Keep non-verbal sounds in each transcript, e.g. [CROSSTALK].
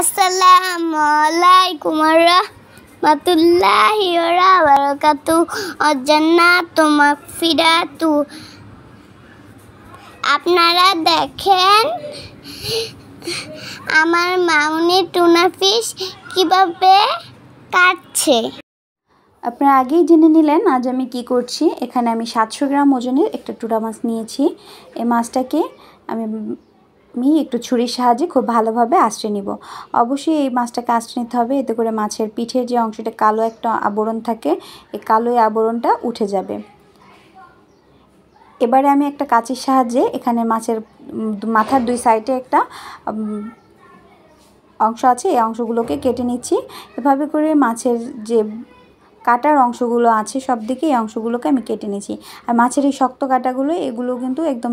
আসসালামাইকুম রহমতুল্লাহি বারকাতু অজান্নাতু মাগফিরাতু আপনারা দেখেন আমার মাউনি টুনা ফিশ কীভাবে কাটছে আপনারা আগেই জেনে নিলেন আজ আমি কি করছি এখানে আমি সাতশো গ্রাম ওজনের একটা টুরা মাছ নিয়েছি এই মাছটাকে আমি আমি একটু ছুরির সাহায্যে খুব ভালোভাবে আশ্রে নিব অবশ্যই এই মাছটাকে আশ্রে নিতে হবে এতে করে মাছের পিঠের যে অংশটা কালো একটা আবরণ থাকে এই কালো আবরণটা উঠে যাবে এবারে আমি একটা কাচির সাহায্যে এখানে মাছের মাথার দুই সাইডে একটা অংশ আছে এই অংশগুলোকে কেটে নিচ্ছি এভাবে করে মাছের যে কাটার অংশগুলো আছে সব দিকে এই অংশগুলোকে আমি কেটে নিচ্ছি আর মাছের এই শক্ত কাটাগুলো এগুলো কিন্তু একদম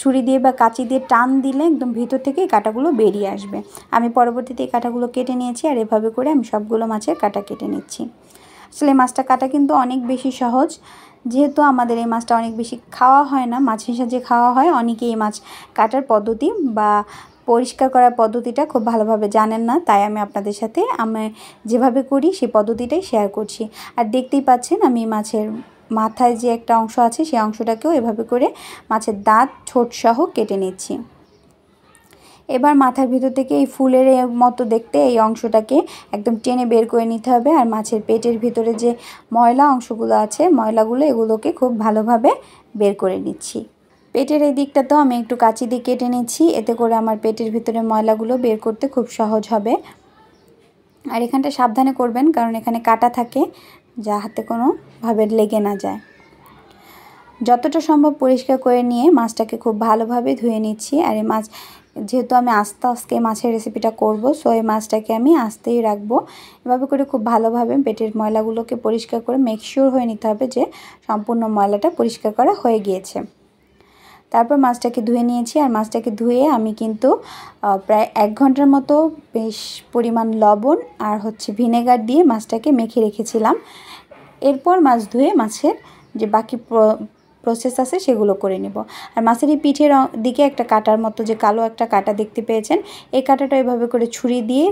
ছুরি দিয়ে বা কাঁচি দিয়ে টান দিলে একদম ভিতর থেকে কাঁটাগুলো বেরিয়ে আসবে আমি পরবর্তীতে এই কাঁটাগুলো কেটে নিয়েছি আর এভাবে করে আমি সবগুলো মাছের কাঁটা কেটে নিচ্ছি আসলে মাছটা কাটা কিন্তু অনেক বেশি সহজ যেহেতু আমাদের এই মাছটা অনেক বেশি খাওয়া হয় না মাছের সাহায্যে খাওয়া হয় অনেকে এই মাছ কাটার পদ্ধতি বা পরিষ্কার করার পদ্ধতিটা খুব ভালোভাবে জানেন না তাই আমি আপনাদের সাথে আমি যেভাবে করি সেই পদ্ধতিটাই শেয়ার করছি আর দেখতেই পাচ্ছেন আমি মাছের মাথায় যে একটা অংশ আছে সেই অংশটাকেও এভাবে করে মাছের দাঁত সহ কেটে নিচ্ছি এবার মাথার ভিতর থেকে এই ফুলের মতো দেখতে এই অংশটাকে একদম টেনে বের করে নিতে হবে আর মাছের পেটের ভিতরে যে ময়লা অংশগুলো আছে ময়লাগুলো এগুলোকে খুব ভালোভাবে বের করে নিচ্ছি পেটের এই দিকটা তো আমি একটু কাঁচি দিয়ে কেটে নিচ্ছি এতে করে আমার পেটের ভিতরে ময়লাগুলো বের করতে খুব সহজ হবে আর এখানটা সাবধানে করবেন কারণ এখানে কাটা থাকে যা হাতে কোনোভাবে লেগে না যায় যতটা সম্ভব পরিষ্কার করে নিয়ে মাছটাকে খুব ভালোভাবে ধুয়ে নিচ্ছি আর এই মাছ যেহেতু আমি আস্তে আস্তে মাছের রেসিপিটা করব সো এই মাছটাকে আমি আস্তেই রাখবো এভাবে করে খুব ভালোভাবে পেটের ময়লাগুলোকে পরিষ্কার করে মেকশিওর হয়ে নিতে হবে যে সম্পূর্ণ ময়লাটা পরিষ্কার করা হয়ে গিয়েছে তারপর মাছটাকে ধুয়ে নিয়েছি আর মাছটাকে ধুয়ে আমি কিন্তু প্রায় এক ঘন্টার মতো বেশ পরিমাণ লবণ আর হচ্ছে ভিনেগার দিয়ে মাছটাকে মেখে রেখেছিলাম এরপর মাছ ধুয়ে মাছের যে বাকি প্রসেস আছে সেগুলো করে নেব আর মাছের এই পিঠের দিকে একটা কাটার মতো যে কালো একটা কাটা দেখতে পেয়েছেন এই কাটাটা এভাবে করে ছুরি দিয়ে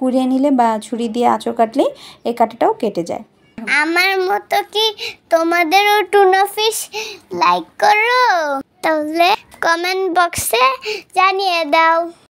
কুড়িয়ে নিলে বা ছুরি দিয়ে আঁচড় কাটলেই এই কাটাটাও কেটে যায় [LAUGHS] আমার মতো কি তোমাদেরও টুনো ফিস লাইক করো তাহলে কমেন্ট বক্সে জানিয়ে দাও